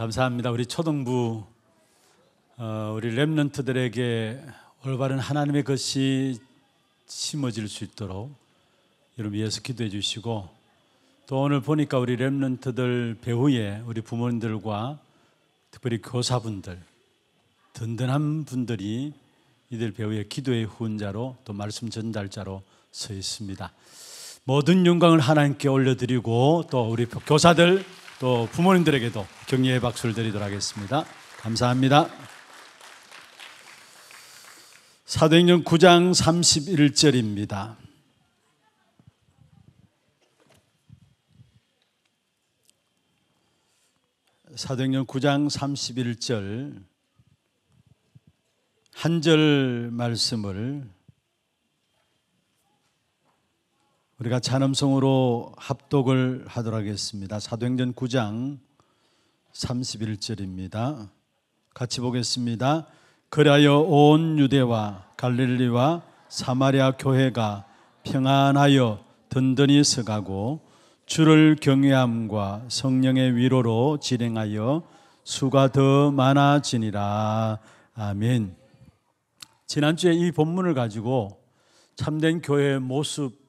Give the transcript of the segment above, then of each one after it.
감사합니다. 우리 초등부 어, 우리 렘넌트들에게 올바른 하나님의 것이 심어질 수 있도록 여러분 위해서 기도해 주시고 또 오늘 보니까 우리 렘넌트들 배후에 우리 부모님들과 특별히 교사분들 든든한 분들이 이들 배우의 기도의 후원자로 또 말씀 전달자로 서 있습니다. 모든 영광을 하나님께 올려드리고 또 우리 교사들 또 부모님들에게도 격려의 박수를 드리도록 하겠습니다. 감사합니다. 사도행전 9장 31절입니다. 사도행전 9장 31절 한절 말씀을 우리가 찬음성으로 합독을 하도록 하겠습니다. 사도행전 9장 31절입니다. 같이 보겠습니다. 그리하여 온 유대와 갈릴리와 사마리아 교회가 평안하여 든든히 서가고 주를 경외함과 성령의 위로로 진행하여 수가 더 많아지니라. 아멘. 지난주에 이 본문을 가지고 참된 교회의 모습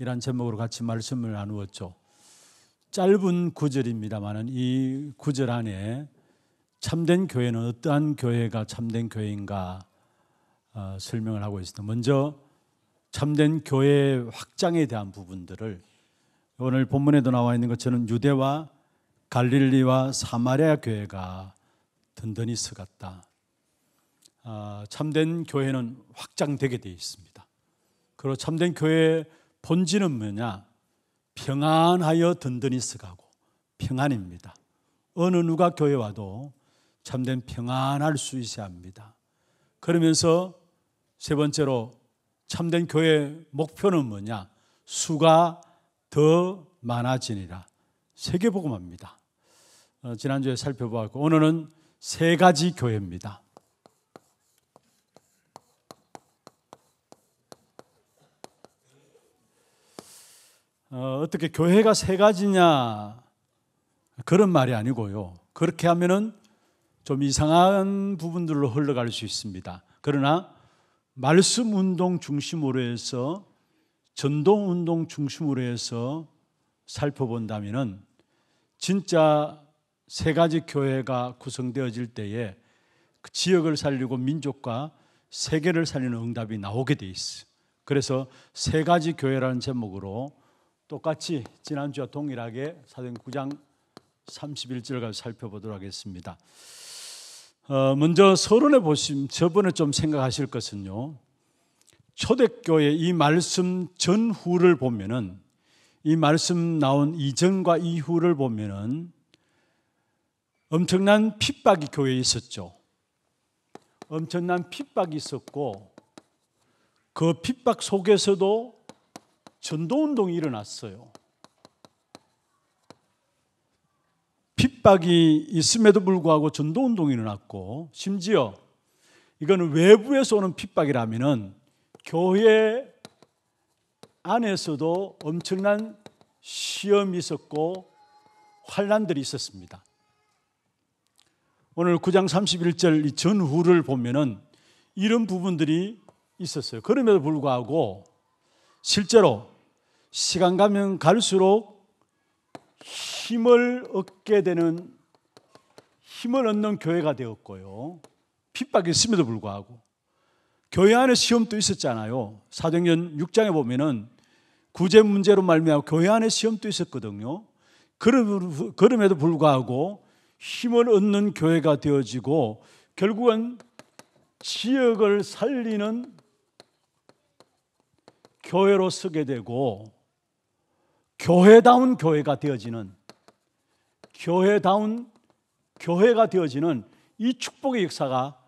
이란 제목으로 같이 말씀을 나누었죠. 짧은 구절입니다만은 이 구절 안에 참된 교회는 어떠한 교회가 참된 교회인가 어, 설명을 하고 있습니다. 먼저 참된 교회 확장에 대한 부분들을 오늘 본문에도 나와 있는 것처럼 유대와 갈릴리와 사마리아 교회가 든든히 서갔다. 아, 참된 교회는 확장되게 되어 있습니다. 그리고 참된 교회 본질은 뭐냐? 평안하여 든든히 서가고 평안입니다. 어느 누가 교회 와도 참된 평안할 수 있어야 합니다. 그러면서 세 번째로 참된 교회 목표는 뭐냐? 수가 더 많아지니라. 세계복음합니다. 어, 지난주에 살펴보았고 오늘은 세 가지 교회입니다. 어, 떻게 교회가 세 가지냐 그런 말이 아니고요. 그렇게 하면은 좀 이상한 부분들로 흘러갈 수 있습니다. 그러나 말씀 운동 중심으로 해서 전동 운동 중심으로 해서 살펴본다면은 진짜 세 가지 교회가 구성되어질 때에 그 지역을 살리고 민족과 세계를 살리는 응답이 나오게 돼 있어. 그래서 세 가지 교회라는 제목으로 똑같이 지난주와 동일하게 사도행전 9장 3 1절까 살펴보도록 하겠습니다. 어, 먼저 서론에 보시 저번에 좀 생각하실 것은요. 초대교회 이 말씀 전후를 보면은 이 말씀 나온 이전과 이후를 보면은 엄청난 핍박이 교회에 있었죠. 엄청난 핍박이 있었고 그 핍박 속에서도 전도운동이 일어났어요. 핍박이 있음에도 불구하고 전도운동이 일어났고 심지어 이거는 외부에서 오는 핍박이라면은 교회 안에서도 엄청난 시험이 있었고 환란들이 있었습니다. 오늘 9장 31절 전후를 보면은 이런 부분들이 있었어요. 그럼에도 불구하고 실제로 시간 가면 갈수록 힘을 얻게 되는 힘을 얻는 교회가 되었고요. 핍박이 있음에도 불구하고 교회 안에 시험도 있었잖아요. 사도행전 6장에 보면은 구제 문제로 말미암아 교회 안에 시험도 있었거든요. 그럼에도 불구하고 힘을 얻는 교회가 되어지고 결국은 지역을 살리는 교회로 쓰게 되고 교회다운 교회가 되어지는 교회다운 교회가 되어지는 이 축복의 역사가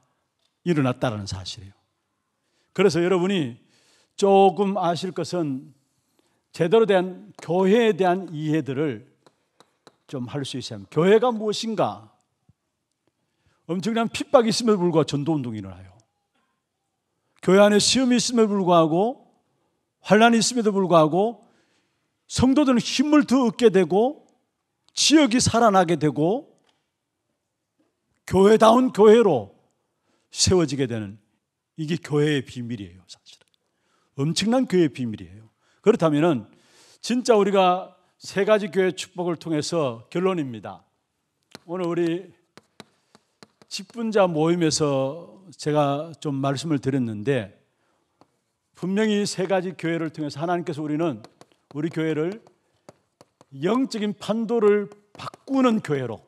일어났다는 사실이에요. 그래서 여러분이 조금 아실 것은 제대로 된 교회에 대한 이해들을 좀 할 수 있어야 교회가 무엇인가? 엄청난 핍박이 있음에도 불구하고 전도운동이 일어나요. 교회 안에 시험이 있음에도 불구하고 환란이 있음에도 불구하고 성도들은 힘을 더 얻게 되고 지역이 살아나게 되고 교회다운 교회로 세워지게 되는 이게 교회의 비밀이에요, 사실은. 엄청난 교회의 비밀이에요. 그렇다면 진짜 우리가 세 가지 교회 축복을 통해서 결론입니다. 오늘 우리 직분자 모임에서 제가 좀 말씀을 드렸는데 분명히 세 가지 교회를 통해서 하나님께서 우리는 우리 교회를 영적인 판도를 바꾸는 교회로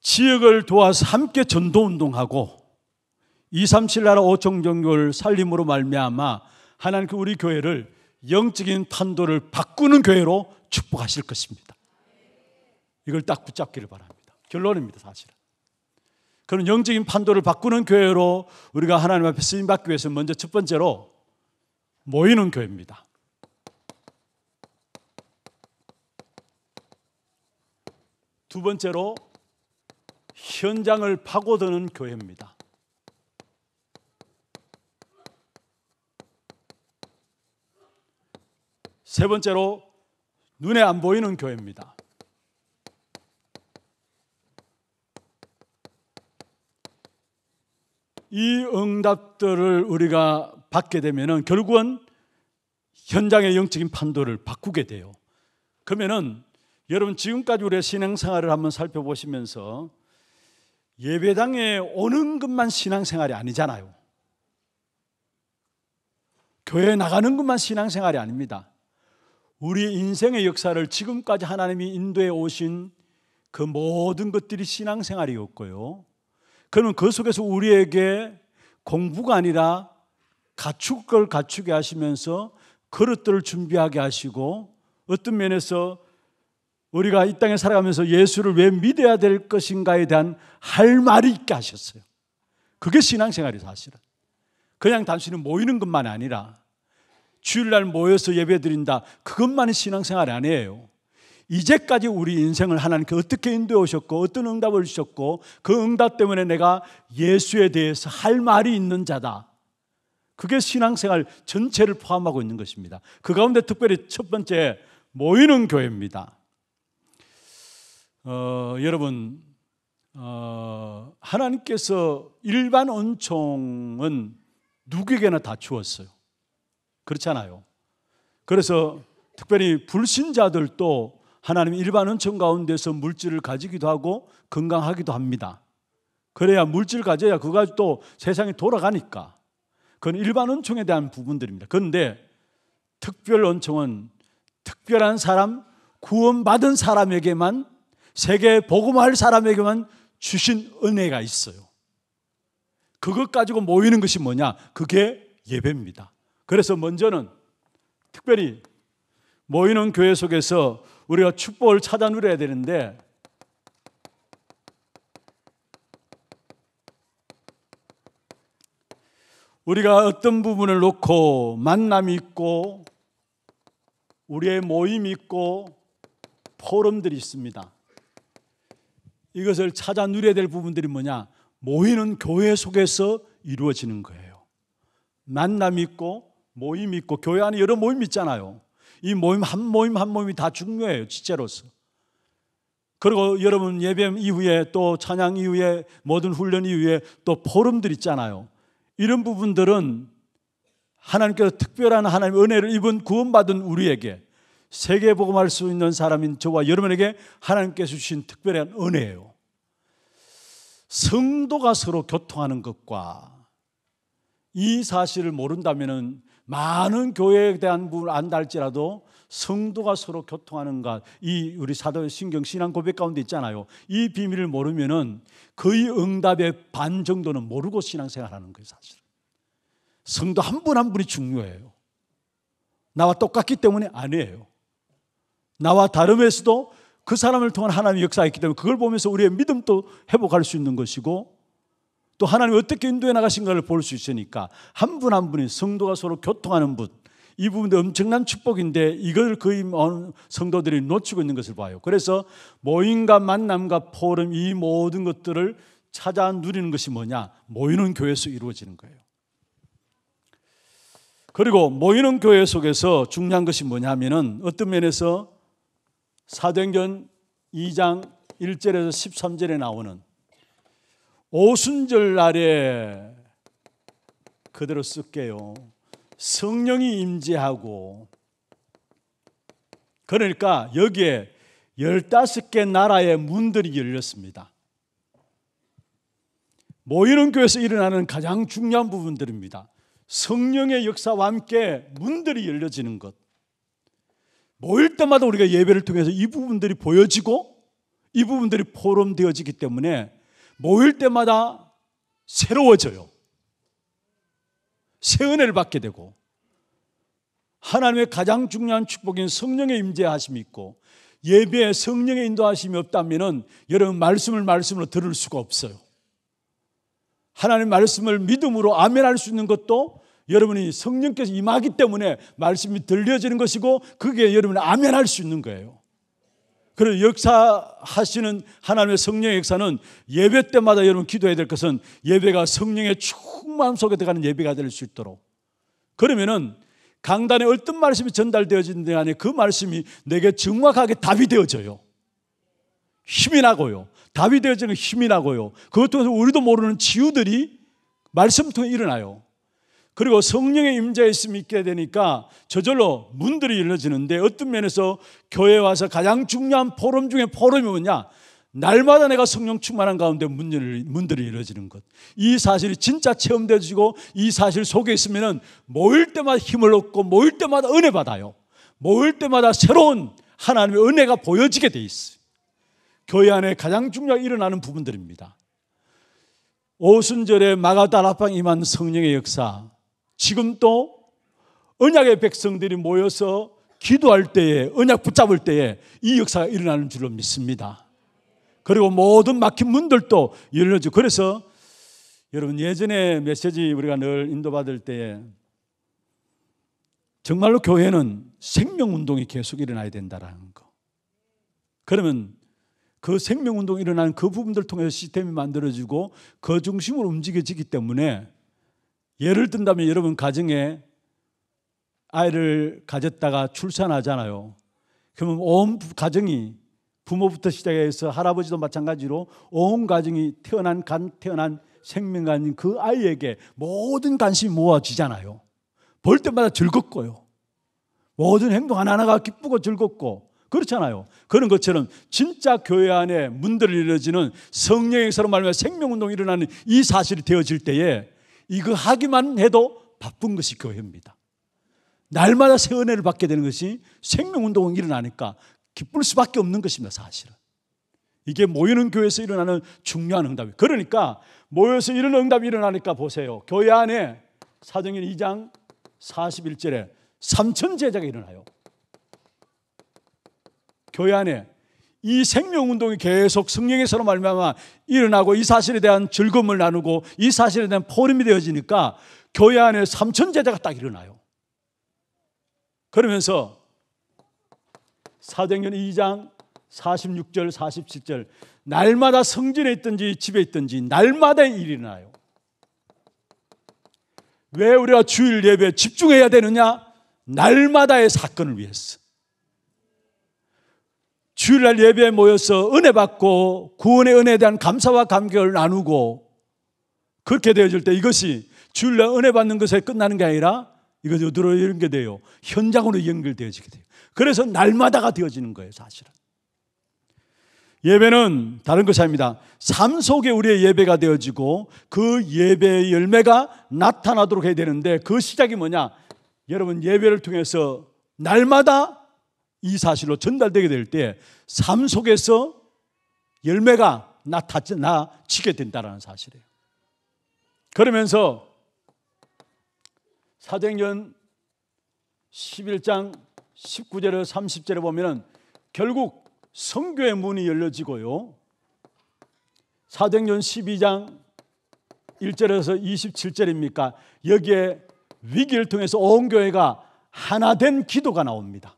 지역을 도와서 함께 전도 운동하고 237 나라 5천 종교를 살림으로 말미암아 하나님께 우리 교회를 영적인 판도를 바꾸는 교회로 축복하실 것입니다. 이걸 딱 붙잡기를 바랍니다. 결론입니다, 사실은. 그런 영적인 판도를 바꾸는 교회로 우리가 하나님 앞에 쓰임 받기 위해서 먼저 첫 번째로 모이는 교회입니다. 두 번째로 현장을 파고드는 교회입니다. 세 번째로 눈에 안 보이는 교회입니다. 이 응답들을 우리가 받게 되면은 결국은 현장의 영적인 판도를 바꾸게 돼요. 그러면은 여러분 지금까지 우리의 신앙생활을 한번 살펴보시면서 예배당에 오는 것만 신앙생활이 아니잖아요. 교회에 나가는 것만 신앙생활이 아닙니다. 우리 인생의 역사를 지금까지 하나님이 인도해 오신 그 모든 것들이 신앙생활이었고요. 그러면 그 속에서 우리에게 공부가 아니라 갖출 걸 갖추게 하시면서 그릇들을 준비하게 하시고 어떤 면에서 우리가 이 땅에 살아가면서 예수를 왜 믿어야 될 것인가에 대한 할 말이 있게 하셨어요. 그게 신앙생활이 사실은. 그냥 단순히 모이는 것만 아니라 주일날 모여서 예배 드린다. 그것만이 신앙생활이 아니에요. 이제까지 우리 인생을 하나님께 어떻게 인도해 오셨고 어떤 응답을 주셨고 그 응답 때문에 내가 예수에 대해서 할 말이 있는 자다. 그게 신앙생활 전체를 포함하고 있는 것입니다. 그 가운데 특별히 첫 번째 모이는 교회입니다. 어, 여러분 어, 하나님께서 일반 은총은 누구에게나 다 주었어요. 그렇잖아요. 그래서 특별히 불신자들도 하나님 일반 은총 가운데서 물질을 가지기도 하고 건강하기도 합니다. 그래야 물질 가져야 그가 또 세상에 돌아가니까. 그건 일반 은총에 대한 부분들입니다. 그런데 특별 은총은 특별한 사람, 구원받은 사람에게만 세계 복음할 사람에게만 주신 은혜가 있어요. 그것 가지고 모이는 것이 뭐냐? 그게 예배입니다. 그래서 먼저는 특별히 모이는 교회 속에서 우리가 축복을 찾아 누려야 되는데 우리가 어떤 부분을 놓고 만남이 있고 우리의 모임이 있고 포럼들이 있습니다. 이것을 찾아 누려야 될 부분들이 뭐냐? 모이는 교회 속에서 이루어지는 거예요. 만남이 있고 모임이 있고 교회 안에 여러 모임이 있잖아요. 이 모임 한 모임 한 모임이 다 중요해요. 지체로서. 그리고 여러분 예배 이후에 또 찬양 이후에 모든 훈련 이후에 또 포럼들 있잖아요. 이런 부분들은 하나님께서 특별한 하나님의 은혜를 입은 구원받은 우리에게 세계 복음할 수 있는 사람인 저와 여러분에게 하나님께서 주신 특별한 은혜예요. 성도가 서로 교통하는 것과 이 사실을 모른다면 많은 교회에 대한 부분을 안다 할지라도 성도가 서로 교통하는 것, 이 우리 사도신경 의 신앙 고백 가운데 있잖아요. 이 비밀을 모르면은 거의 응답의 반 정도는 모르고 신앙생활하는 거예요, 사실. 성도 한 분한 한 분이 중요해요. 나와 똑같기 때문에 아니에요. 나와 다름에서도 그 사람을 통한 하나님의 역사가 있기 때문에 그걸 보면서 우리의 믿음도 회복할 수 있는 것이고 또 하나님이 어떻게 인도해 나가신가를 볼 수 있으니까 한 분 한 분이 성도가 서로 교통하는 분. 이 부분도 엄청난 축복인데 이걸 거의 성도들이 놓치고 있는 것을 봐요. 그래서 모임과 만남과 포럼 이 모든 것들을 찾아 누리는 것이 뭐냐? 모이는 교회에서 이루어지는 거예요. 그리고 모이는 교회 속에서 중요한 것이 뭐냐면은 어떤 면에서 사도행전 2장 1절에서 13절에 나오는 오순절 날에 그대로 쓸게요. 성령이 임재하고 그러니까 여기에 15개 나라의 문들이 열렸습니다. 모이는 교회에서 일어나는 가장 중요한 부분들입니다. 성령의 역사와 함께 문들이 열려지는 것. 모일 때마다 우리가 예배를 통해서 이 부분들이 보여지고 이 부분들이 포럼되어지기 때문에 모일 때마다 새로워져요. 새 은혜를 받게 되고 하나님의 가장 중요한 축복인 성령의 임재하심이 있고 예배에 성령의 인도하심이 없다면 여러분 말씀을 말씀으로 들을 수가 없어요. 하나님 말씀을 믿음으로 아멘할 수 있는 것도 여러분이 성령께서 임하기 때문에 말씀이 들려지는 것이고 그게 여러분 아멘할 수 있는 거예요. 그런 역사하시는 하나님의 성령의 역사는 예배 때마다 여러분 기도해야 될 것은 예배가 성령의 충만 속에 들어가는 예배가 될 수 있도록. 그러면은 강단에 어떤 말씀이 전달되어진 데 안에 그 말씀이 내게 정확하게 답이 되어져요. 힘이 나고요. 답이 되어지는 힘이 나고요. 그것 통해서 우리도 모르는 치유들이 말씀 통해 일어나요. 그리고 성령의 임자의 힘이 있게 되니까 저절로 문들이 열려지는데 어떤 면에서 교회 와서 가장 중요한 포럼 중에 포럼이 뭐냐? 날마다 내가 성령 충만한 가운데 문들이 열어지는 것. 이 사실이 진짜 체험되어지고 이 사실 속에 있으면 모일 때마다 힘을 얻고 모일 때마다 은혜 받아요. 모일 때마다 새로운 하나님의 은혜가 보여지게 돼 있어요. 교회 안에 가장 중요하게 일어나는 부분들입니다. 오순절에 마가다라팡 임한 성령의 역사, 지금도 언약의 백성들이 모여서 기도할 때에 언약 붙잡을 때에 이 역사가 일어나는 줄로 믿습니다. 그리고 모든 막힌 문들도 열려져. 그래서 여러분 예전에 메시지 우리가 늘 인도받을 때에 정말로 교회는 생명 운동이 계속 일어나야 된다라는 거. 그러면 그 생명 운동이 일어나는 그 부분들 통해서 시스템이 만들어지고 그 중심으로 움직여지기 때문에 예를 든다면 여러분 가정에 아이를 가졌다가 출산하잖아요. 그러면 온 가정이 부모부터 시작해서 할아버지도 마찬가지로 온 가정이 태어난 간 태어난 생명과 아그 아이에게 모든 관심이 모아지잖아요. 볼 때마다 즐겁고요. 모든 행동 하나하나가 기쁘고 즐겁고 그렇잖아요. 그런 것처럼 진짜 교회 안에 문들을 열어지는 성령의 서로 말하며 생명운동이 일어나는 이 사실이 되어질 때에 이거 하기만 해도 바쁜 것이 교회입니다. 날마다 새 은혜를 받게 되는 것이 생명운동은 일어나니까 기쁠 수밖에 없는 것입니다, 사실은. 이게 모이는 교회에서 일어나는 중요한 응답이 그러니까 모여서 이런 응답이 일어나니까 보세요. 교회 안에 사정인 2장 41절에 삼천 제자가 일어나요. 교회 안에 이 생명운동이 계속 성령에서로 말미암아 일어나고 이 사실에 대한 즐거움을 나누고 이 사실에 대한 포럼이 되어지니까 교회 안에 삼천 제자가 딱 일어나요. 그러면서 사도행전 2장 46절 47절 날마다 성전에 있든지 집에 있든지 날마다 일이 일어나요. 왜 우리가 주일 예배에 집중해야 되느냐? 날마다의 사건을 위해서. 주일날 예배에 모여서 은혜 받고 구원의 은혜에 대한 감사와 감격을 나누고 그렇게 되어질 때 이것이 주일날 은혜 받는 것에 끝나는 게 아니라 이것이 어디로 연결돼요? 현장으로 연결되어지게 돼요. 그래서 날마다가 되어지는 거예요, 사실은. 예배는 다른 것이 아닙니다. 삶 속에 우리의 예배가 되어지고 그 예배의 열매가 나타나도록 해야 되는데 그 시작이 뭐냐? 여러분 예배를 통해서 날마다 이 사실로 전달되게 될 때 삶 속에서 열매가 나타나치게 된다는 사실이에요. 그러면서 사도행전 11장 19절에서 30절에 보면 결국 성교의 문이 열려지고요. 사도행전 12장 1절에서 27절입니까? 여기에 위기를 통해서 온 교회가 하나 된 기도가 나옵니다.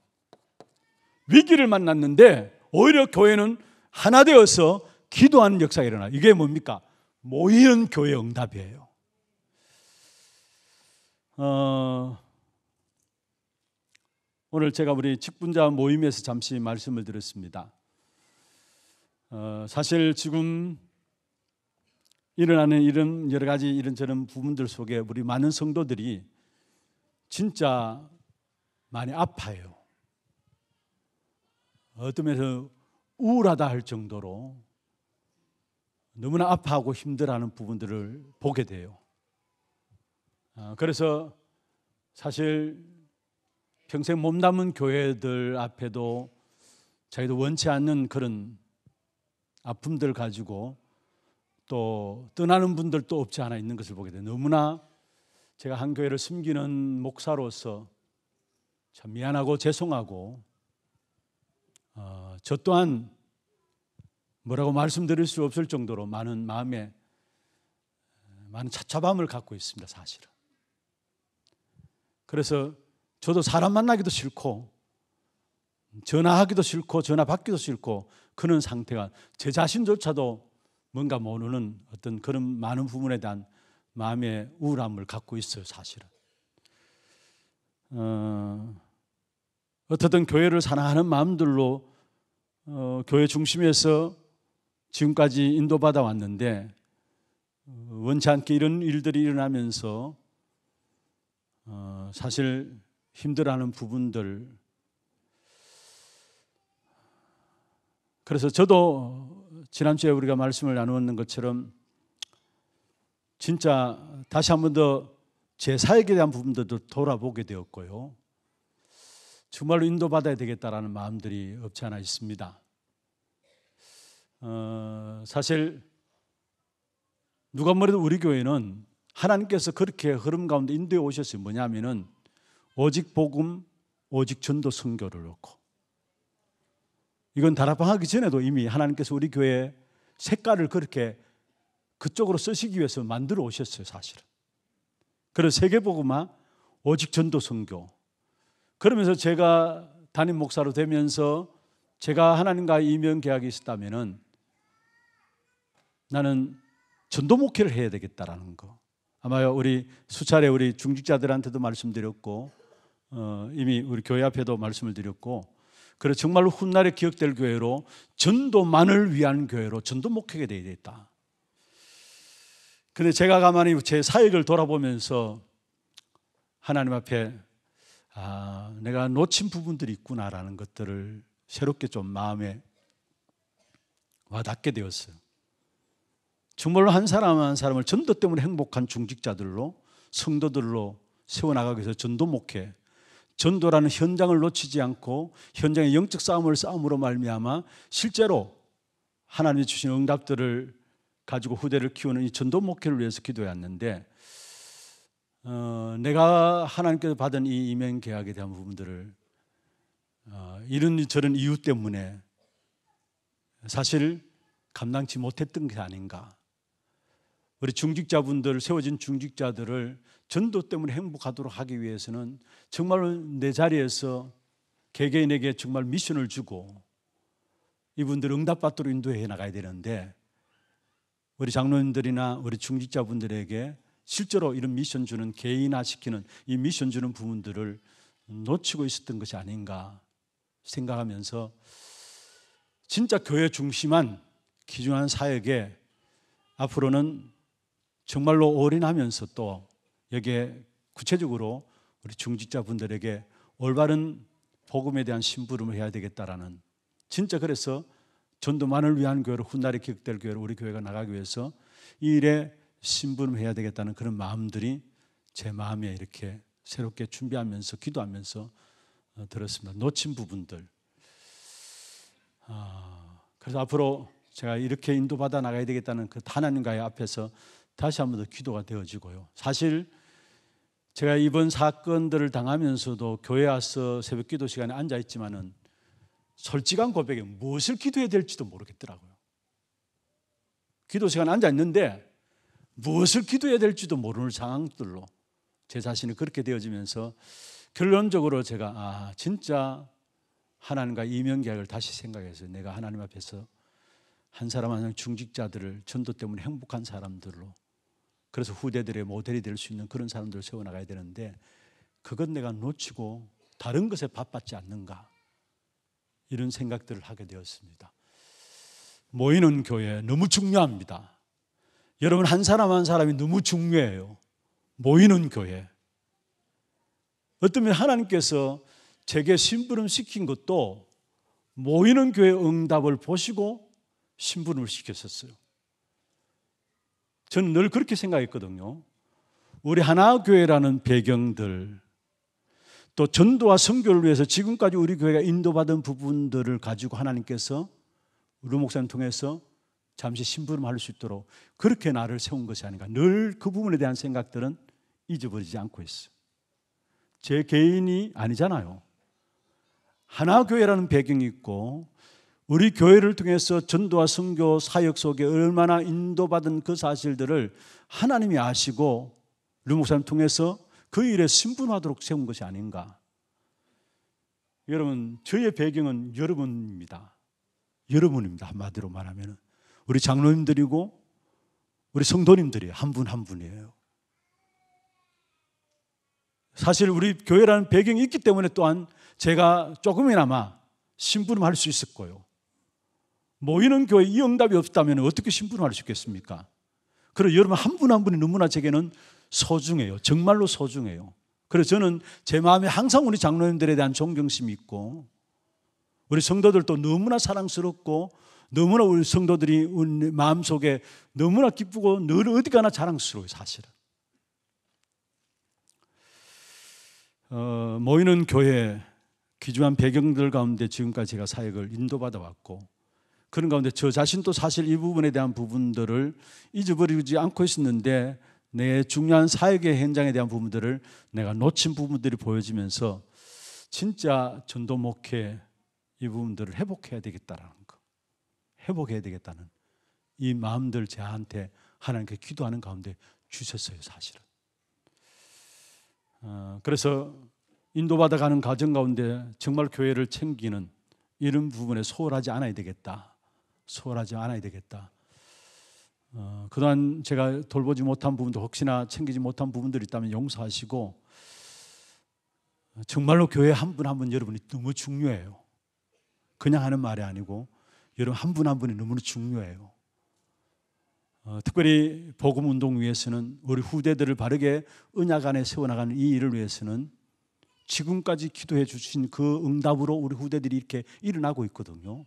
위기를 만났는데 오히려 교회는 하나 되어서 기도하는 역사가 일어나. 이게 뭡니까? 모이는 교회 응답이에요. 어, 오늘 제가 우리 직분자 모임에서 잠시 말씀을 드렸습니다. 어, 사실 지금 일어나는 이런 여러 가지 이런저런 부분들 속에 우리 많은 성도들이 진짜 많이 아파요. 어둠에서 우울하다 할 정도로 너무나 아파하고 힘들어하는 부분들을 보게 돼요. 아, 그래서 사실 평생 몸담은 교회들 앞에도 자기도 원치 않는 그런 아픔들 가지고 또 떠나는 분들도 없지 않아 있는 것을 보게 돼요. 너무나 제가 한 교회를 숨기는 목사로서 참 미안하고 죄송하고 어, 저 또한 뭐라고 말씀드릴 수 없을 정도로 많은 마음에 많은 차차함을 갖고 있습니다, 사실은. 그래서 저도 사람 만나기도 싫고 전화하기도 싫고 전화 받기도 싫고 그런 상태가 제 자신조차도 뭔가 모르는 어떤 그런 많은 부분에 대한 마음의 우울함을 갖고 있어요, 사실은. 어... 어떻든 교회를 사랑하는 마음들로 어, 교회 중심에서 지금까지 인도받아 왔는데 어, 원치 않게 이런 일들이 일어나면서 어, 사실 힘들어하는 부분들 그래서 저도 지난주에 우리가 말씀을 나누었는 것처럼 진짜 다시 한 번 더 제 사역에 대한 부분들도 돌아보게 되었고요. 정말로 인도받아야 되겠다라는 마음들이 없지 않아 있습니다. 어, 사실 누가 뭐래도 우리 교회는 하나님께서 그렇게 흐름 가운데 인도해 오셨어요. 뭐냐면은 오직 복음, 오직 전도 선교를 놓고 이건 다락방 하기 전에도 이미 하나님께서 우리 교회 색깔을 그렇게 그쪽으로 쓰시기 위해서 만들어 오셨어요, 사실은. 그래서 세계복음화, 오직 전도 선교 그러면서 제가 담임 목사로 되면서 제가 하나님과 이면 계약이 있었다면은 나는 전도 목회를 해야 되겠다라는 거. 아마 우리 수차례 우리 중직자들한테도 말씀드렸고 어, 이미 우리 교회 앞에도 말씀을 드렸고 그래 정말로 훗날에 기억될 교회로 전도만을 위한 교회로 전도 목회가 되어야 되겠다. 근데 제가 가만히 제 사역을 돌아보면서 하나님 앞에 아, 내가 놓친 부분들이 있구나라는 것들을 새롭게 좀 마음에 와닿게 되었어요. 정말로 한 사람 한 사람을 전도 때문에 행복한 중직자들로 성도들로 세워나가기 위해서 전도 목회 전도라는 현장을 놓치지 않고 현장의 영적 싸움을 싸움으로 말미암아 실제로 하나님이 주신 응답들을 가지고 후대를 키우는 이 전도 목회를 위해서 기도해왔는데 어, 내가 하나님께서 받은 이 이면 계약에 대한 부분들을 어, 이런 저런 이유 때문에 사실 감당치 못했던 게 아닌가. 우리 중직자분들 세워진 중직자들을 전도 때문에 행복하도록 하기 위해서는 정말 내 자리에서 개개인에게 정말 미션을 주고 이분들 응답받도록 인도해 나가야 되는데 우리 장로님들이나 우리 중직자분들에게 실제로 이런 미션 주는 개인화시키는 이 미션 주는 부분들을 놓치고 있었던 것이 아닌가 생각하면서 진짜 교회 중심한 기준한 사역에 앞으로는 정말로 올인하면서 또 여기에 구체적으로 우리 중직자분들에게 올바른 복음에 대한 심부름을 해야 되겠다라는 진짜 그래서 전도만을 위한 교회로 훗날에 기획될 교회로 우리 교회가 나가기 위해서 이 일에 신부름해야 되겠다는 그런 마음들이 제 마음에 이렇게 새롭게 준비하면서 기도하면서 어, 들었습니다. 놓친 부분들. 아, 그래서 앞으로 제가 이렇게 인도받아 나가야 되겠다는 그 하나님과의 앞에서 다시 한번더 기도가 되어지고요. 사실 제가 이번 사건들을 당하면서도 교회 와서 새벽 기도 시간에 앉아 있지만은 솔직한 고백에 무엇을 기도해야 될지도 모르겠더라고요. 기도 시간에 앉아 있는데 무엇을 기도해야 될지도 모르는 상황들로 제 자신이 그렇게 되어지면서 결론적으로 제가 아 진짜 하나님과 이면 계약을 다시 생각해서 내가 하나님 앞에서 한 사람 한 사람 중직자들을 전도 때문에 행복한 사람들로 그래서 후대들의 모델이 될 수 있는 그런 사람들을 세워나가야 되는데 그건 내가 놓치고 다른 것에 바빴지 않는가 이런 생각들을 하게 되었습니다. 모이는 교회 너무 중요합니다. 여러분 한 사람 한 사람이 너무 중요해요. 모이는 교회. 어쩌면 하나님께서 제게 심부름 시킨 것도 모이는 교회 응답을 보시고 심부름을 시켰었어요. 저는 늘 그렇게 생각했거든요. 우리 하나교회라는 배경들, 또 전도와 선교를 위해서 지금까지 우리 교회가 인도받은 부분들을 가지고 하나님께서 우리 목사님 통해서 잠시 심부름할 수 있도록 그렇게 나를 세운 것이 아닌가. 늘 그 부분에 대한 생각들은 잊어버리지 않고 있어. 제 개인이 아니잖아요. 하나 교회라는 배경이 있고 우리 교회를 통해서 전도와 성교 사역 속에 얼마나 인도받은 그 사실들을 하나님이 아시고 류목사님 통해서 그 일에 신분하도록 세운 것이 아닌가. 여러분, 저의 배경은 여러분입니다. 여러분입니다. 한마디로 말하면은 우리 장로님들이고 우리 성도님들이 한 분 한 분이에요. 사실 우리 교회라는 배경이 있기 때문에 또한 제가 조금이나마 신부름할 수 있었고요. 모이는 교회 이 응답이 없다면 어떻게 신부름할 수 있겠습니까? 그리고 여러분 한 분 한 분이 너무나 제게는 소중해요. 정말로 소중해요. 그래서 저는 제 마음에 항상 우리 장로님들에 대한 존경심이 있고 우리 성도들도 너무나 사랑스럽고 너무나 우리 성도들이 우리 마음속에 너무나 기쁘고 늘 어디 가나 자랑스러워요, 사실은. 어, 모이는 교회 귀중한 배경들 가운데 지금까지 제가 사역을 인도받아 왔고 그런 가운데 저 자신도 사실 이 부분에 대한 부분들을 잊어버리지 않고 있었는데 내 중요한 사역의 현장에 대한 부분들을 내가 놓친 부분들이 보여지면서 진짜 전도 목회 이 부분들을 회복해야 되겠다라는 거. 회복해야 되겠다는 이 마음들 제한테 하나님께 기도하는 가운데 주셨어요, 사실은. 어, 그래서 인도받아 가는 과정 가운데 정말 교회를 챙기는 이런 부분에 소홀하지 않아야 되겠다. 소홀하지 않아야 되겠다. 어, 그동안 제가 돌보지 못한 부분도 혹시나 챙기지 못한 부분들이 있다면 용서하시고 정말로 교회 한 분 한 분 여러분이 너무 중요해요. 그냥 하는 말이 아니고 여러분 한 분 한 분이 너무나 중요해요. 어, 특별히 복음 운동 위해서는 우리 후대들을 바르게 은약 안에 세워나가는 이 일을 위해서는 지금까지 기도해 주신 그 응답으로 우리 후대들이 이렇게 일어나고 있거든요.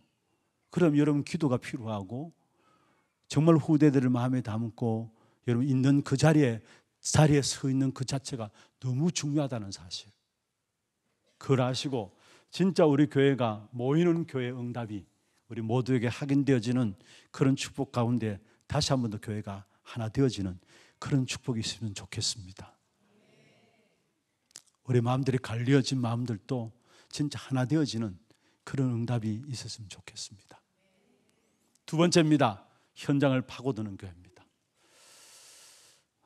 그럼 여러분 기도가 필요하고 정말 후대들을 마음에 담고 여러분 있는 그 자리에 자리에 서 있는 그 자체가 너무 중요하다는 사실. 그걸 아시고 진짜 우리 교회가 모이는 교회 응답이 우리 모두에게 확인되어지는 그런 축복 가운데 다시 한 번 더 교회가 하나 되어지는 그런 축복이 있으면 좋겠습니다. 우리 마음들이 갈려진 마음들도 진짜 하나 되어지는 그런 응답이 있었으면 좋겠습니다. 두 번째입니다. 현장을 파고드는 교회입니다.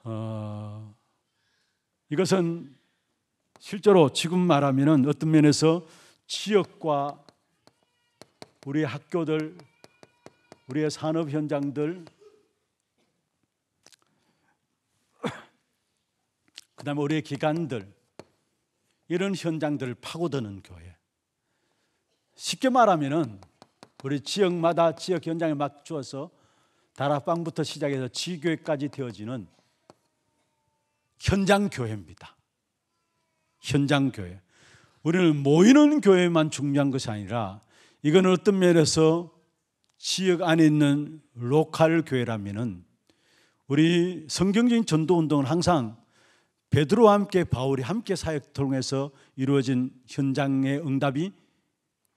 어, 이것은 실제로 지금 말하면 어떤 면에서 지역과 우리 학교들, 우리의 산업 현장들, 그다음에 우리의 기관들 이런 현장들을 파고드는 교회. 쉽게 말하면은 우리 지역마다 지역 현장에 맞추어서 다락방부터 시작해서 지교회까지 되어지는 현장 교회입니다. 현장 교회. 우리는 모이는 교회만 중요한 것이 아니라 이건 어떤 면에서 지역 안에 있는 로컬 교회라면은 우리 성경적인 전도 운동은 항상 베드로와 함께 바울이 함께 사역 통해서 이루어진 현장의 응답이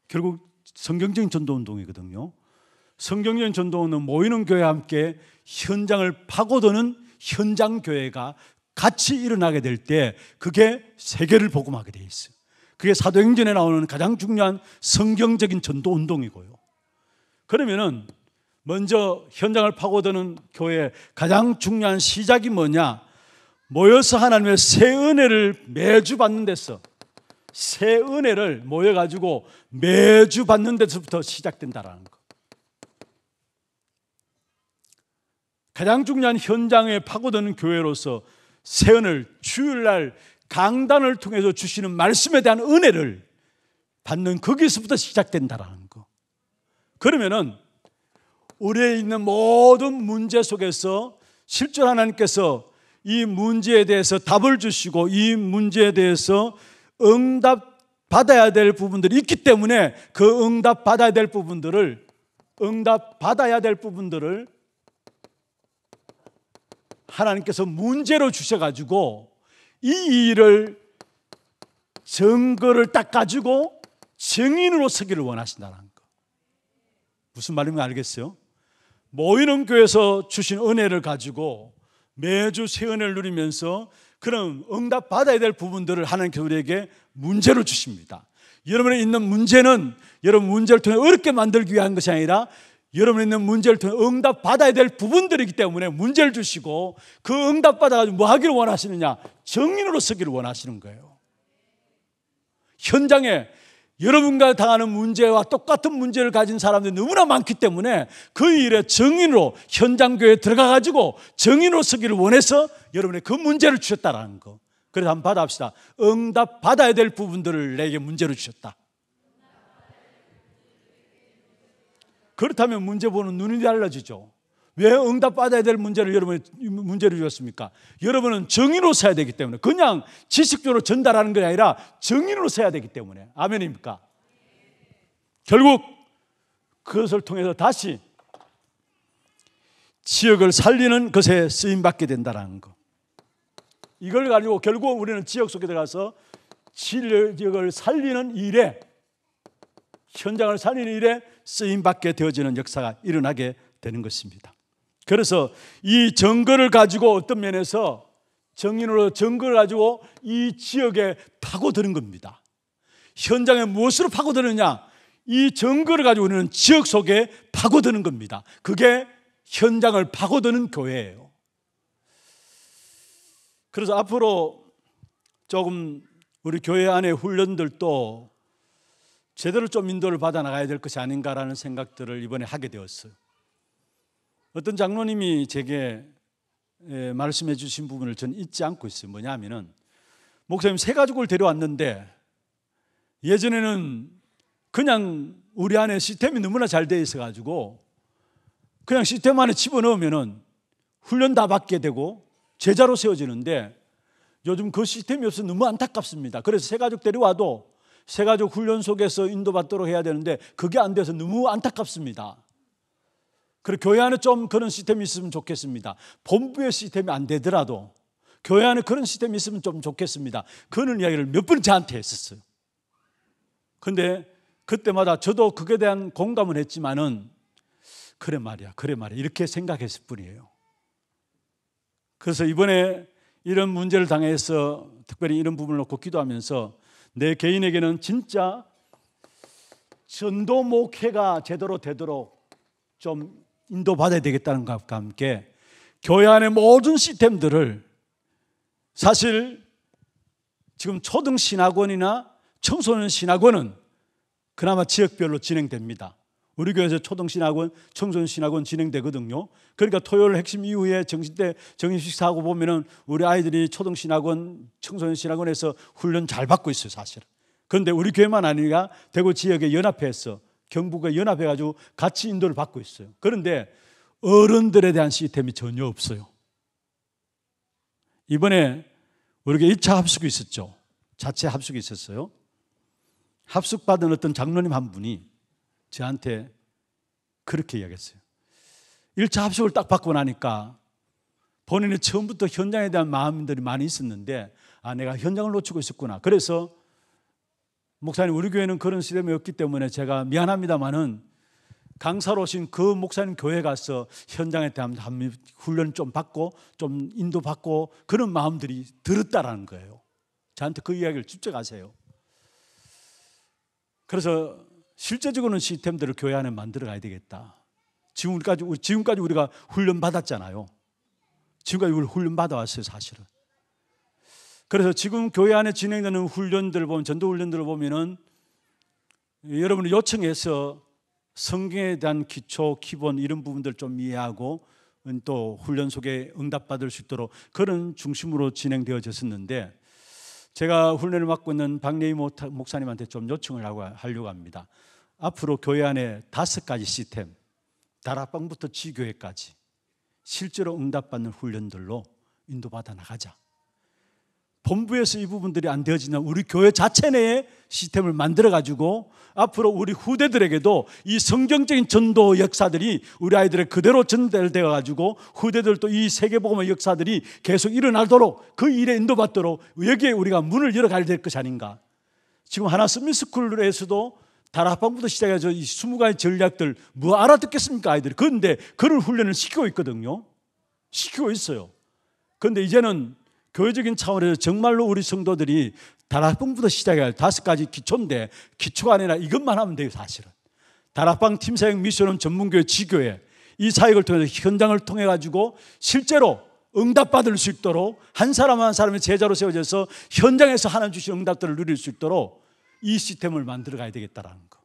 결국 성경적인 전도 운동이거든요. 성경적인 전도 운동 은 모이는 교회와 함께 현장을 파고드는 현장 교회가 같이 일어나게 될 때 그게 세계를 복음하게 돼 있어요. 그게 사도행전에 나오는 가장 중요한 성경적인 전도 운동이고요. 그러면은 먼저 현장을 파고드는 교회의 가장 중요한 시작이 뭐냐? 모여서 하나님의 새 은혜를 매주 받는 데서 새 은혜를 모여 가지고 매주 받는 데서부터 시작된다라는 거. 가장 중요한 현장에 파고드는 교회로서 세은을 주일날 강단을 통해서 주시는 말씀에 대한 은혜를 받는 거기서부터 시작된다라는 거. 그러면은 우리에 있는 모든 문제 속에서 실존 하나님께서 이 문제에 대해서 답을 주시고 이 문제에 대해서 응답 받아야 될 부분들이 있기 때문에 그 응답 받아야 될 부분들을 응답 받아야 될 부분들을 하나님께서 문제로 주셔 가지고 이 일을 증거를 딱 가지고 증인으로 서기를 원하신다는 거. 무슨 말인지 알겠어요? 모이는 교회에서 주신 은혜를 가지고 매주 새 은혜를 누리면서 그런 응답 받아야 될 부분들을 하나님께서 우리에게 문제로 주십니다. 여러분의 있는 문제는 여러분 문제를 통해 어렵게 만들기 위한 것이 아니라 여러분 있는 문제를 통해 응답 받아야 될 부분들이기 때문에 문제를 주시고 그 응답 받아가지고 뭐 하기를 원하시느냐? 정인으로 서기를 원하시는 거예요. 현장에 여러분과 당하는 문제와 똑같은 문제를 가진 사람들이 너무나 많기 때문에 그 일에 정인으로 현장교회에 들어가가지고 정인으로 서기를 원해서 여러분의 그 문제를 주셨다라는 거. 그래서 한번 받아합시다. 응답 받아야 될 부분들을 내게 문제로 주셨다. 그렇다면 문제 보는 눈이 달라지죠. 왜 응답 받아야 될 문제를 여러분 이 문제를 주었습니까 여러분은 정의로 써야 되기 때문에 그냥 지식적으로 전달하는 게 아니라 정의로 써야 되기 때문에 아멘입니까? 결국 그것을 통해서 다시 지역을 살리는 것에 쓰임 받게 된다는 거. 이걸 가지고 결국 우리는 지역 속에 들어가서 지역을 살리는 일에 현장을 살리는 일에 쓰임받게 되어지는 역사가 일어나게 되는 것입니다. 그래서 이 정거를 가지고 어떤 면에서 정인으로 정거를 가지고 이 지역에 파고드는 겁니다. 현장에 무엇으로 파고드느냐? 이 정거를 가지고 우리는 지역 속에 파고드는 겁니다. 그게 현장을 파고드는 교회예요. 그래서 앞으로 조금 우리 교회 안에 훈련들도 제대로 좀 인도를 받아 나가야 될 것이 아닌가라는 생각들을 이번에 하게 되었어요. 어떤 장로님이 제게 예, 말씀해 주신 부분을 전 잊지 않고 있어요. 뭐냐면은 목사님 세 가족을 데려왔는데 예전에는 그냥 우리 안에 시스템이 너무나 잘 되어 있어 가지고 그냥 시스템 안에 집어넣으면은 훈련 다 받게 되고 제자로 세워지는데 요즘 그 시스템이 없어 너무 안타깝습니다. 그래서 세 가족 데려와도 세가족 훈련 속에서 인도받도록 해야 되는데 그게 안 돼서 너무 안타깝습니다. 그리고 교회 안에 좀 그런 시스템이 있으면 좋겠습니다. 본부의 시스템이 안 되더라도 교회 안에 그런 시스템이 있으면 좀 좋겠습니다. 그런 이야기를 몇번 저한테 했었어요. 근데 그때마다 저도 그에 대한 공감을 했지만은 그래 말이야, 그래 말이야. 이렇게 생각했을 뿐이에요. 그래서 이번에 이런 문제를 당해서 특별히 이런 부분을 놓고 기도하면서 내 개인에게는 진짜 전도 목회가 제대로 되도록 좀 인도받아야 되겠다는 것과 함께 교회 안의 모든 시스템들을 사실 지금 초등 신학원이나 청소년 신학원은 그나마 지역별로 진행됩니다. 우리 교회에서 초등신학원, 청소년신학원 진행되거든요. 그러니까 토요일 핵심 이후에 정신대 정신식 사고 하 보면은 우리 아이들이 초등신학원, 청소년신학원에서 훈련 잘 받고 있어요, 사실은. 그런데 우리 교회만 아니라 대구 지역에 연합회에서 경북에 연합해가지고 같이 인도를 받고 있어요. 그런데 어른들에 대한 시스템이 전혀 없어요. 이번에 우리가 2차 합숙이 있었죠. 자체 합숙이 있었어요. 합숙받은 어떤 장로님 한 분이 저한테 그렇게 이야기했어요. 1차 합숙을 딱 받고 나니까 본인이 처음부터 현장에 대한 마음들이 많이 있었는데 아 내가 현장을 놓치고 있었구나. 그래서 목사님 우리 교회는 그런 시대템이 없기 때문에 제가 미안합니다만은 강사로 오신 그 목사님 교회 가서 현장에 대한 훈련 좀 받고 좀 인도 받고 그런 마음들이 들었다라는 거예요. 저한테 그 이야기를 직접 하세요. 그래서 실제적으로는 시스템들을 교회 안에 만들어 가야 되겠다. 지금까지, 지금까지 우리가 훈련받았잖아요. 지금까지 우리 훈련받아왔어요, 사실은. 그래서 지금 교회 안에 진행되는 훈련들 보면, 전도훈련들을 보면은 여러분이 요청해서 성경에 대한 기초, 기본 이런 부분들 좀 이해하고 또 훈련 속에 응답받을 수 있도록 그런 중심으로 진행되어졌었는데 제가 훈련을 맡고 있는 박래희 목사님한테 좀 요청을 하고 하려고 합니다. 앞으로 교회 안에 다섯 가지 시스템, 다락방부터 지교회까지 실제로 응답받는 훈련들로 인도받아 나가자. 본부에서 이 부분들이 안 되어지면 우리 교회 자체 내에 시스템을 만들어 가지고 앞으로 우리 후대들에게도 이 성경적인 전도 역사들이 우리 아이들의 그대로 전달되어 가지고 후대들도 이세계보험의 역사들이 계속 일어나도록 그 일에 인도받도록 여기에 우리가 문을 열어가야 될 것이 아닌가. 지금 하나 스미스쿨에서도 다락방부터 시작해서 이 20가지 전략들 뭐 알아듣겠습니까 아이들이 그런데 그런 훈련을 시키고 있거든요 시키고 있어요 그런데 이제는 교회적인 차원에서 정말로 우리 성도들이 다락방부터 시작해야 다섯 가지 기초인데 기초가 아니라 이것만 하면 돼요 사실은 다락방 팀 사역 미션은 전문교회 지교회 이 사역을 통해서 현장을 통해 가지고 실제로 응답받을 수 있도록 한 사람 한 사람의 제자로 세워져서 현장에서 하나님 주신 응답들을 누릴 수 있도록 이 시스템을 만들어 가야 되겠다라는 거.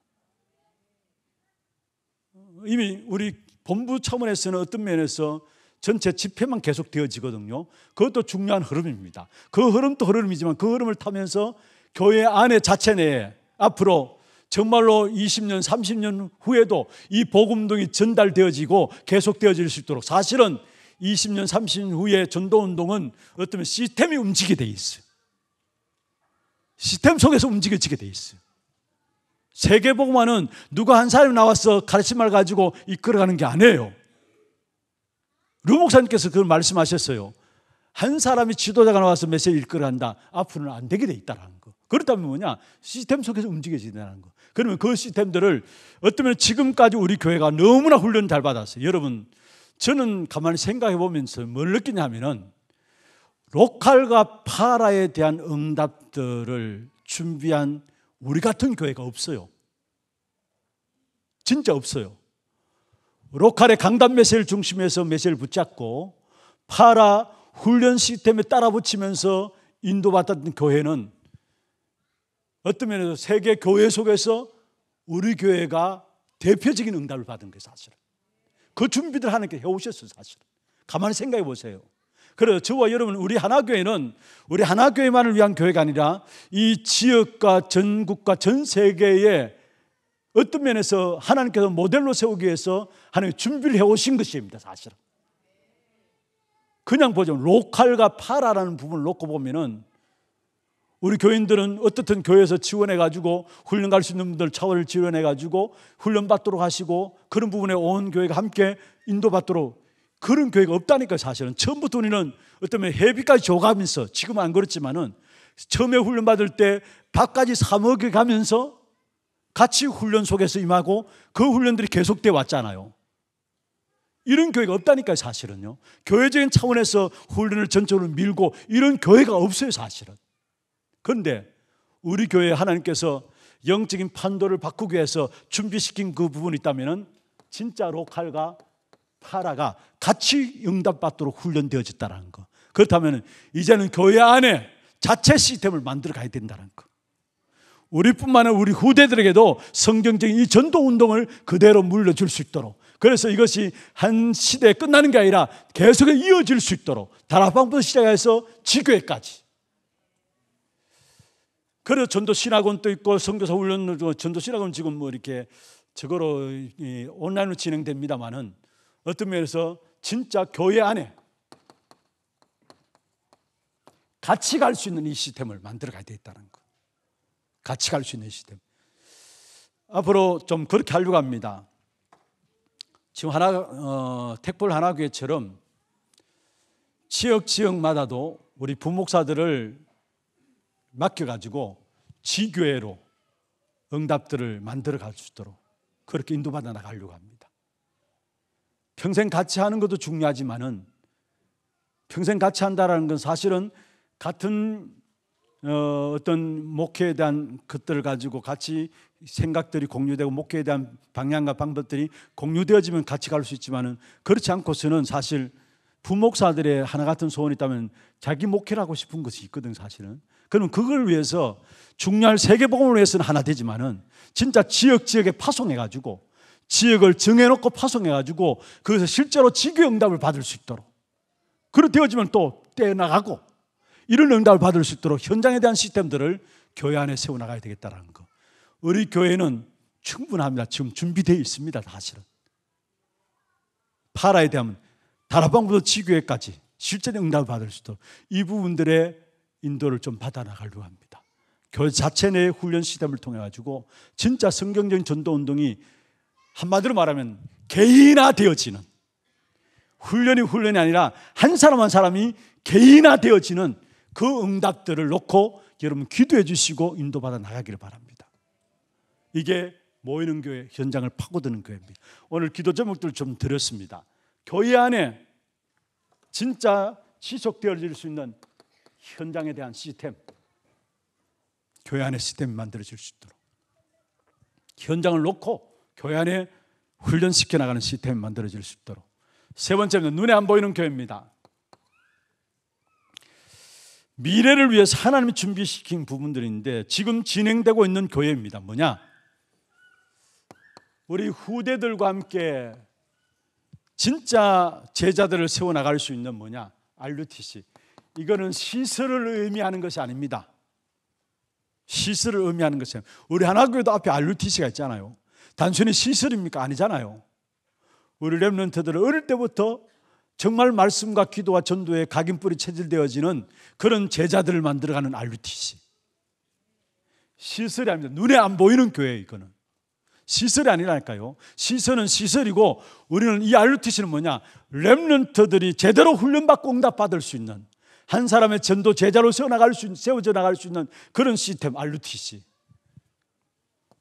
이미 우리 본부 차원에서는 어떤 면에서 전체 집회만 계속 되어지거든요. 그것도 중요한 흐름입니다. 그 흐름도 흐름이지만 그 흐름을 타면서 교회 안에 자체 내에 앞으로 정말로 20년, 30년 후에도 이 복음동이 전달되어지고 계속되어질 수 있도록 사실은 20년, 30년 후에 전도운동은 어떤 시스템이 움직이게 돼 있어요. 시스템 속에서 움직여지게 돼 있어요. 세계복음화는 누가 한 사람이 나와서 가르침을 가지고 이끌어가는 게 아니에요. 루 목사님께서 그걸 말씀하셨어요. 한 사람이 지도자가 나와서 메시지를 이끌어간다. 앞으로는 안 되게 돼 있다라는 거. 그렇다면 뭐냐? 시스템 속에서 움직여진다는 거. 그러면 그 시스템들을 어쩌면 지금까지 우리 교회가 너무나 훈련을 잘 받았어요. 여러분, 저는 가만히 생각해 보면서 뭘 느끼냐면은 로칼과 파라에 대한 응답들을 준비한 우리 같은 교회가 없어요. 진짜 없어요. 로칼의 강단 메시를 중심에서 메시를 붙잡고 파라 훈련 시스템에 따라 붙이면서 인도받았던 교회는 어떤 면에서 세계 교회 속에서 우리 교회가 대표적인 응답을 받은 게 사실은. 그 준비들 하는 게 해오셨어요, 사실은. 가만히 생각해 보세요. 그래서 저와 여러분 우리 하나교회는 우리 하나교회만을 위한 교회가 아니라 이 지역과 전국과 전 세계에 어떤 면에서 하나님께서 모델로 세우기 위해서 하나님 준비를 해오신 것입니다 사실은 그냥 보죠 로컬과 파라라는 부분을 놓고 보면은 우리 교인들은 어떻든 교회에서 지원해가지고 훈련 갈 수 있는 분들 차원을 지원해가지고 훈련 받도록 하시고 그런 부분에 온 교회가 함께 인도받도록 그런 교회가 없다니까 사실은. 처음부터 우리는 어떤면 회비까지 줘가면서 지금 안 그렇지만은 처음에 훈련 받을 때 밥까지 사 먹여가면서 같이 훈련 속에서 임하고 그 훈련들이 계속돼 왔잖아요. 이런 교회가 없다니까 사실은요. 교회적인 차원에서 훈련을 전적으로 밀고 이런 교회가 없어요, 사실은. 그런데 우리 교회 하나님께서 영적인 판도를 바꾸기 위해서 준비시킨 그 부분이 있다면 진짜로 칼과 파라가 같이 응답받도록 훈련되어졌다는 거. 그렇다면 이제는 교회 안에 자체 시스템을 만들어 가야 된다는 거. 우리뿐만 아니라 우리 후대들에게도 성경적인 이 전도 운동을 그대로 물려줄 수 있도록 그래서 이것이 한 시대에 끝나는 게 아니라 계속 이어질 수 있도록 다락방부터 시작해서 지교회까지 그래서 전도 신학원도 있고 성교사 훈련 전도 신학원 지금 뭐 이렇게 저거로 온라인으로 진행됩니다만은 어떤 면에서 진짜 교회 안에 같이 갈 수 있는 이 시스템을 만들어 가야 되겠다는 거. 같이 갈 수 있는 시스템. 앞으로 좀 그렇게 하려고 합니다. 지금 하나, 어, 택불 하나교회처럼 지역 지역마다도 우리 부목사들을 맡겨가지고 지교회로 응답들을 만들어 갈 수 있도록 그렇게 인도받아 나가려고 합니다. 평생 같이 하는 것도 중요하지만은 평생 같이 한다라는 건 사실은 같은 어, 어떤 목회에 대한 것들을 가지고 같이 생각들이 공유되고 목회에 대한 방향과 방법들이 공유되어지면 같이 갈 수 있지만은 그렇지 않고서는 사실 부목사들의 하나 같은 소원이 있다면 자기 목회를 하고 싶은 것이 있거든 사실은. 그럼 그걸 위해서 중요한 세계복음을 위해서는 하나 되지만은 진짜 지역 지역에 파송해 가지고 지역을 정해놓고 파송해가지고 거기서 실제로 지교 응답을 받을 수 있도록 그렇게 되어지면 또 떼나가고 어 이런 응답을 받을 수 있도록 현장에 대한 시스템들을 교회 안에 세워나가야 되겠다라는 거. 우리 교회는 충분합니다. 지금 준비되어 있습니다. 사실은. 파라에 대한 다락방부터 지교회까지 실제적 응답을 받을 수 있도록 이 부분들의 인도를 좀 받아나가려고 합니다. 교회 자체 내 훈련 시스템을 통해 가지고 진짜 성경적인 전도 운동이 한마디로 말하면 개인화 되어지는 훈련이 훈련이 아니라 한 사람 한 사람이 개인화 되어지는 그 응답들을 놓고 여러분 기도해 주시고 인도받아 나가기를 바랍니다. 이게 모이는 교회 현장을 파고드는 교회입니다. 오늘 기도 제목들 좀 드렸습니다. 교회 안에 진짜 지속되어질 수 있는 현장에 대한 시스템, 교회 안에 시스템이 만들어질 수 있도록 현장을 놓고 교회 안에 훈련시켜 나가는 시스템이 만들어질 수 있도록. 세 번째는 눈에 안 보이는 교회입니다. 미래를 위해서 하나님이 준비시킨 부분들인데 지금 진행되고 있는 교회입니다. 뭐냐? 우리 후대들과 함께 진짜 제자들을 세워 나갈 수 있는 뭐냐? RUTC. 이거는 시설을 의미하는 것이 아닙니다. 시설을 의미하는 것이 아니에요. 우리 하나교회도 앞에 RUTC가 있잖아요. 단순히 시설입니까? 아니잖아요. 우리 랩런트들은 어릴 때부터 정말 말씀과 기도와 전도에 각인뿔이 체질되어지는 그런 제자들을 만들어가는 RUTC. 시설이 아닙니다. 눈에 안 보이는 교회 이거는. 시설이 아니라니까요. 시설은 시설이고 우리는 이 RUTC는 뭐냐? 랩런트들이 제대로 훈련받고 응답받을 수 있는 한 사람의 전도 제자로 세워나갈 수, 세워져 나갈 수 있는 그런 시스템 RUTC.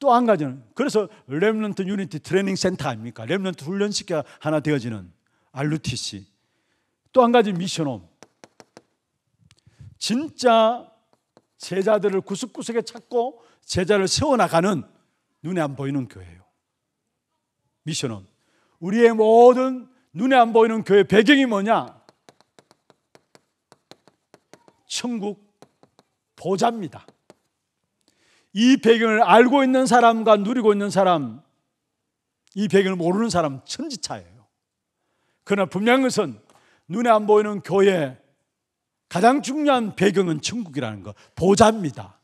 또한 가지는 그래서 렘넌트 유니티 트레이닝 센터 아닙니까? 렘넌트 훈련시켜 하나 되어지는 RUTC. 또한 가지 미션홈. 진짜 제자들을 구석구석에 찾고 제자를 세워나가는 눈에 안 보이는 교회예요. 미션은 우리의 모든 눈에 안 보이는 교회 배경이 뭐냐? 천국 보좌입니다. 이 배경을 알고 있는 사람과 누리고 있는 사람, 이 배경을 모르는 사람 천지차예요. 그러나 분명한 것은 눈에 안 보이는 교회 가장 중요한 배경은 천국이라는 것, 보좌입니다.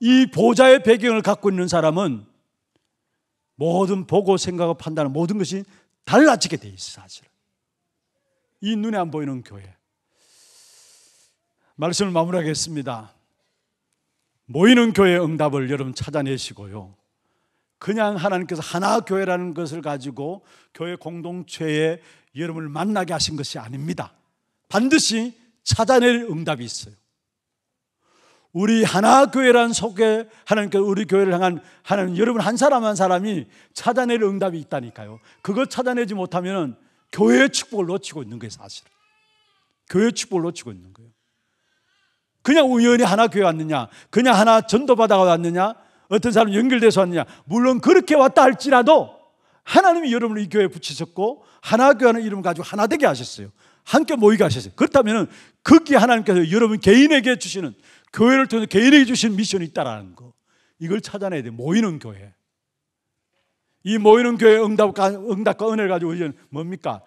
이 보좌의 배경을 갖고 있는 사람은 모든 보고 생각을 판단하는 모든 것이 달라지게 돼 있어 사실은. 이 눈에 안 보이는 교회. 말씀을 마무리하겠습니다. 모이는 교회의 응답을 여러분 찾아내시고요. 그냥 하나님께서 하나 교회라는 것을 가지고 교회 공동체에 여러분을 만나게 하신 것이 아닙니다. 반드시 찾아낼 응답이 있어요. 우리 하나 교회란 속에 하나님께서 우리 교회를 향한 하나님 여러분 한 사람 한 사람이 찾아낼 응답이 있다니까요. 그것 찾아내지 못하면 교회의 축복을 놓치고 있는 게 사실. 교회의 축복을 놓치고 있는 거예요. 그냥 우연히 하나 교회 왔느냐? 그냥 하나 전도받아가 왔느냐? 어떤 사람 연결돼서 왔느냐? 물론 그렇게 왔다 할지라도 하나님이 여러분을 이 교회에 붙이셨고 하나 교회는 이름 가지고 하나 되게 하셨어요. 함께 모이게 하셨어요. 그렇다면 거기에 하나님께서 여러분 개인에게 주시는 교회를 통해서 개인에게 주신 미션이 있다라는 거. 이걸 찾아내야 돼. 모이는 교회. 이 모이는 교회 응답과, 응답과 은혜를 가지고 우리는 뭡니까?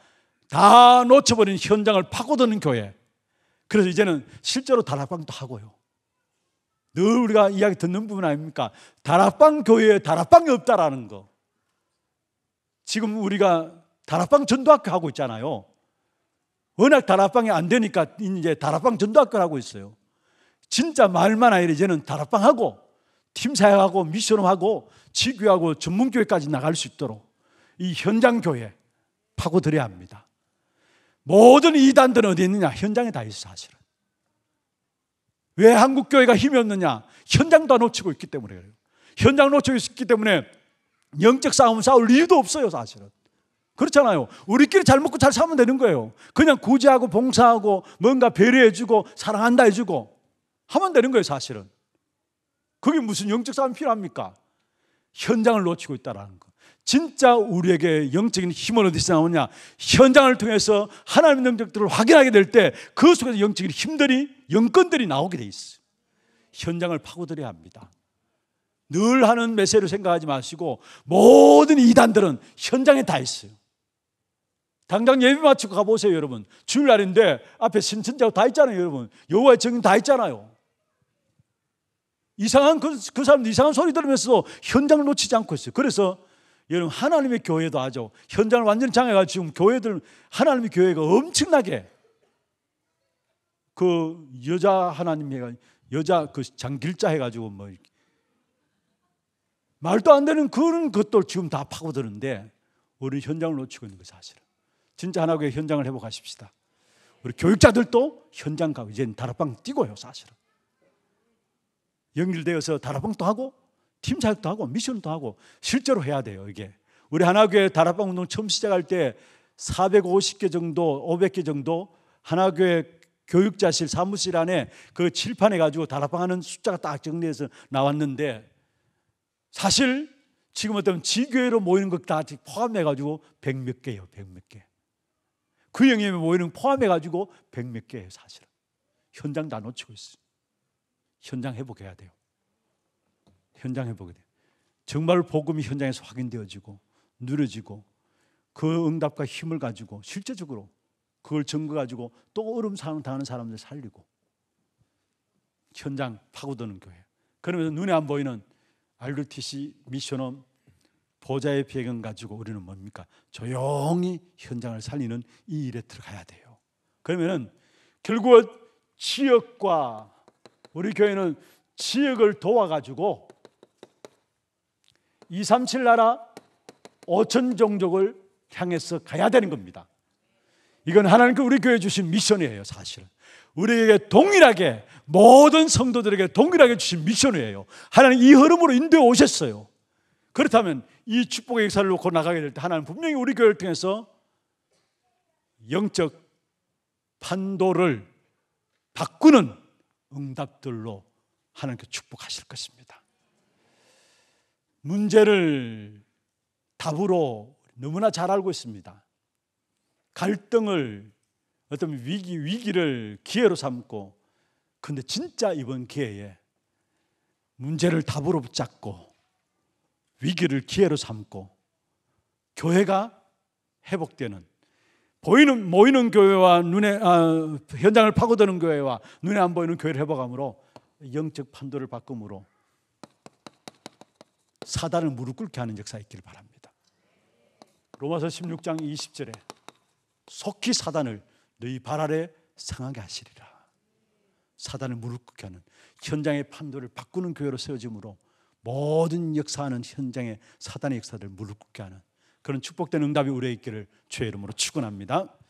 다 놓쳐버린 현장을 파고드는 교회. 그래서 이제는 실제로 다락방도 하고요. 늘 우리가 이야기 듣는 부분 아닙니까? 다락방 교회에 다락방이 없다라는 거. 지금 우리가 다락방 전도학교 하고 있잖아요. 워낙 다락방이 안 되니까 이제 다락방 전도학교를 하고 있어요. 진짜 말만 아니라 이제는 다락방하고 팀사역하고 미션하고 지교하고 전문교회까지 나갈 수 있도록 이 현장교회 파고들어야 합니다. 모든 이단들은 어디 있느냐? 현장에 다 있어, 사실은. 왜 한국교회가 힘이 없느냐? 현장도 놓치고 있기 때문에 그래요. 현장 놓치고 있기 때문에 영적 싸움 싸울 이유도 없어요, 사실은. 그렇잖아요. 우리끼리 잘 먹고 잘 살면 되는 거예요. 그냥 구제하고 봉사하고 뭔가 배려해주고 사랑한다 해주고 하면 되는 거예요, 사실은. 그게 무슨 영적 싸움 필요합니까? 현장을 놓치고 있다라는 거. 진짜 우리에게 영적인 힘은 어디서 나오냐? 현장을 통해서 하나님의 능력들을 확인하게 될 때 그 속에서 영적인 힘들이, 영건들이 나오게 돼 있어. 현장을 파고들어야 합니다. 늘 하는 메세를 생각하지 마시고 모든 이단들은 현장에 다 있어요. 당장 예배 마치고 가보세요, 여러분. 주일날인데 앞에 신천자고 다 있잖아요, 여러분. 여호와의 증인 다 있잖아요. 이상한 그, 그 사람들 이상한 소리 들으면서 현장을 놓치지 않고 있어요. 그래서 여러분 하나님의 교회도 하죠. 현장을 완전히 장해가 지금 교회들 하나님의 교회가 엄청나게 그 여자 하나님 해가 여자 그 장길자 해가지고 뭐 말도 안 되는 그런 것들 지금 다 파고드는데 우리 현장을 놓치고 있는 거 사실은 진짜 하나교회 현장을 회복하십시다. 우리 교육자들도 현장 가고 이제 다락방 뛰고요 사실은 연결되어서 다락방도 하고 팀 사역도 하고 미션도 하고 실제로 해야 돼요 이게 우리 하나교회 다락방 운동 처음 시작할 때 450개 정도 500개 정도 하나교회 교육자실 사무실 안에 그 칠판에 가지고 다락방 하는 숫자가 딱 정리해서 나왔는데 사실 지금 어떤 지교회로 모이는 것 다 포함해 가지고 1 0 0 몇 개예요 0몇 개. 그 영역에 모이는 포함해 가지고 1 0 0 몇 개예요 사실은. 현장 다 놓치고 있어요. 현장 회복해야 돼요. 현장에 보게 돼요. 정말 복음이 현장에서 확인되어지고 누려지고 그 응답과 힘을 가지고 실제적으로 그걸 증거 가지고 또어려 당하는 사람들 살리고 현장 파고드는 교회. 그러면서 눈에 안 보이는 RUTC 미션홈 보좌의 배경 가지고 우리는 뭡니까? 조용히 현장을 살리는 이 일에 들어가야 돼요. 그러면은 결국은 지역과 우리 교회는 지역을 도와가지고 237 나라 5천 종족을 향해서 가야 되는 겁니다. 이건 하나님께 우리 교회 주신 미션이에요, 사실은. 우리에게 동일하게 모든 성도들에게 동일하게 주신 미션이에요. 하나님 이 흐름으로 인도해 오셨어요. 그렇다면 이 축복의 역사를 놓고 나가게 될 때 하나님 분명히 우리 교회를 통해서 영적 판도를 바꾸는 응답들로 하나님께 축복하실 것입니다. 문제를 답으로 너무나 잘 알고 있습니다. 갈등을 어떤 위기 위기를 기회로 삼고 근데 진짜 이번 기회에 문제를 답으로 붙잡고 위기를 기회로 삼고 교회가 회복되는 보이는 모이는 교회와 눈에 아, 현장을 파고드는 교회와 눈에 안 보이는 교회를 회복함으로 영적 판도를 바꿈으로 사단을 무릎 꿇게 하는 역사 있기를 바랍니다. 로마서 16장 20절에 속히 사단을 너희 발 아래 상하게 하시리라. 사단을 무릎 꿇게 하는 현장의 판도를 바꾸는 교회로 세워짐으로 모든 역사하는 현장의 사단의 역사를 무릎 꿇게 하는 그런 축복된 응답이 우리의 있기를 주의 이름으로 축원합니다.